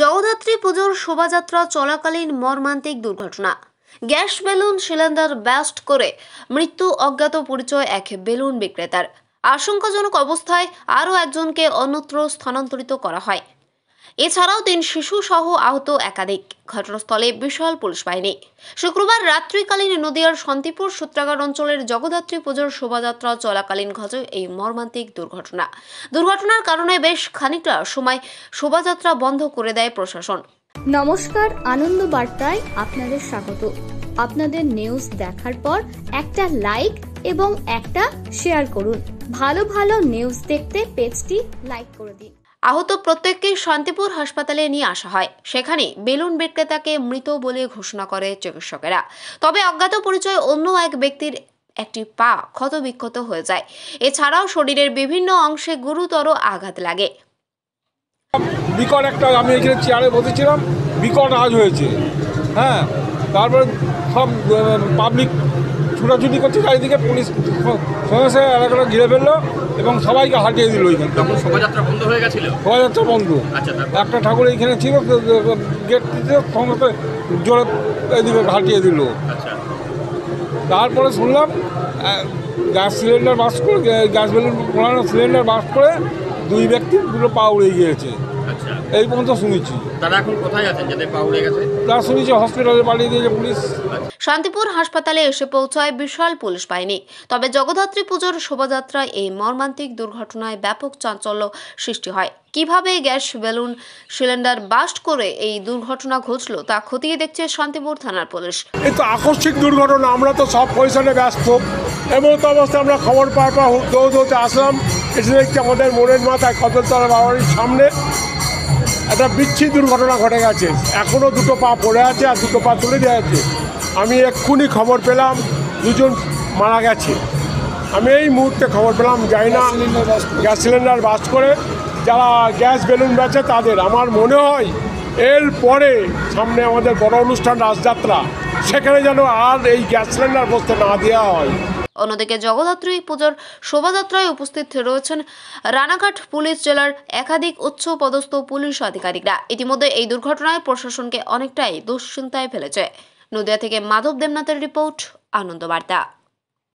জগদ্ধাত্রী পুজোর শোভাযাত্রা চলাকালীন মর্মান্তিক দুর্ঘটনা গ্যাস বেলুন সিলিন্ডার ব্যাস্ট করে মৃত্যু অজ্ঞাত পরিচয় এক বেলুন বিক্রেতার আশঙ্কাজনক অবস্থায় আরও একজনকে অন্যত্র স্থানান্তরিত করা হয় এছাড়াও তিন শিশু সহ আহত একাধিক ঘটনাস্থলে বিশাল পুলিশ বাহিনী শুক্রবার রাত্রিকালীন নদীয়ার শান্তিপুর সূত্রাগার অঞ্চলের জগদ্ধাত্রী পুজোর শোভাযাত্রা চলাকালীন ঘটে এই মর্মান্তিক দুর্ঘটনা দুর্ঘটনার কারণে বেশ খানিকটা সময় শোভাযাত্রা বন্ধ করে দেয় প্রশাসন নমস্কার আনন্দ বার্তায় আপনাদের স্বাগত আপনাদের নিউজ দেখার পর একটা লাইক এবং একটা শেয়ার করুন ভালো ভালো নিউজ দেখতে পেজটি লাইক করে দিন আহত প্রত্যেককে শান্তিপুর হাসপাতালে নিয়ে আসা হয় সেখানে বেলুন বিক্রেতাকে মৃত বলে ঘোষণা করে চিকিৎসকেরা তবে অজ্ঞাত পরিচয় অন্য এক ব্যক্তির একটি পা ক্ষতবিক্ষত হয়ে যায় এছাড়াও শরীরের বিভিন্ন অংশে গুরুতর আঘাত লাগে বিকট একটা আমি এখানে চেয়ারে বসেছিলাম বিকট হয়েছে হ্যাঁ তারপরে সব পাবলিক ছুটাছুটি করছে চারিদিকে পুলিশ সঙ্গে এলাকাটা ঘিরে ফেললো এবং সবাইকে হাঁটিয়ে দিল ওইখান থেকে শোভাযাত্রা বন্ধ হয়ে গেছিল শোভাযাত্রা বন্ধ আচ্ছা, একটা ঠাকুর এইখানে ছিল গেটটিতে দিতে জোরে এদিকে হাঁটিয়ে দিল আচ্ছা। তারপরে শুনলাম গ্যাস সিলিন্ডার বাস করে গ্যাস বেলুন সিলিন্ডার বাস করে দুই ব্যক্তি দুটো পা উড়ে গিয়েছে আচ্ছা। এই পর্যন্ত শুনেছি তারা এখন কোথায় আছেন যাদের পা উড়ে গেছে তারা শুনেছি হসপিটালে পাঠিয়ে দিয়েছে পুলিশ শান্তিপুর হাসপাতালে এসে পৌঁছায় বিশাল পুলিশ বাহিনী তবে জগদ্ধাত্রী পুজোর শোভাযাত্রায় এই মর্মান্তিক দুর্ঘটনায় ব্যাপক চাঞ্চল্য সৃষ্টি হয় কিভাবে গ্যাস বেলুন সিলিন্ডার বাস্ট করে এই দুর্ঘটনা ঘটলো তা খতিয়ে দেখছে শান্তিপুর থানার পুলিশ এই তো আকস্মিক দুর্ঘটনা আমরা তো সব পয়সানে ব্যস্ত এমন তো অবস্থা আমরা খবর পাওয়ার পর দৌড় আসলাম এসে দেখছি আমাদের মনের মাথায় কদলতলা বাবারির সামনে একটা বিচ্ছি দুর্ঘটনা ঘটে গেছে এখনও দুটো পা পড়ে আছে আর দুটো পা তুলে দেওয়া আমি এক্ষুনি খবর পেলাম দুজন মারা গেছে আমি এই মুহূর্তে খবর পেলাম যাই না গ্যাস সিলিন্ডার বাস করে যারা গ্যাস বেলুন বেছে তাদের আমার মনে হয় এর পরে সামনে আমাদের বড় অনুষ্ঠান রাজযাত্রা সেখানে যেন আর এই গ্যাস সিলিন্ডার বসতে না দেওয়া হয় অন্যদিকে জগদ্ধাত্রী পুজোর শোভাযাত্রায় উপস্থিত রয়েছেন রানাঘাট পুলিশ জেলার একাধিক উচ্চ পদস্থ পুলিশ আধিকারিকরা ইতিমধ্যে এই দুর্ঘটনায় প্রশাসনকে অনেকটাই দুশ্চিন্তায় ফেলেছে নদিয়া থেকে মাধব দেবনাথের রিপোর্ট আনন্দবার্তা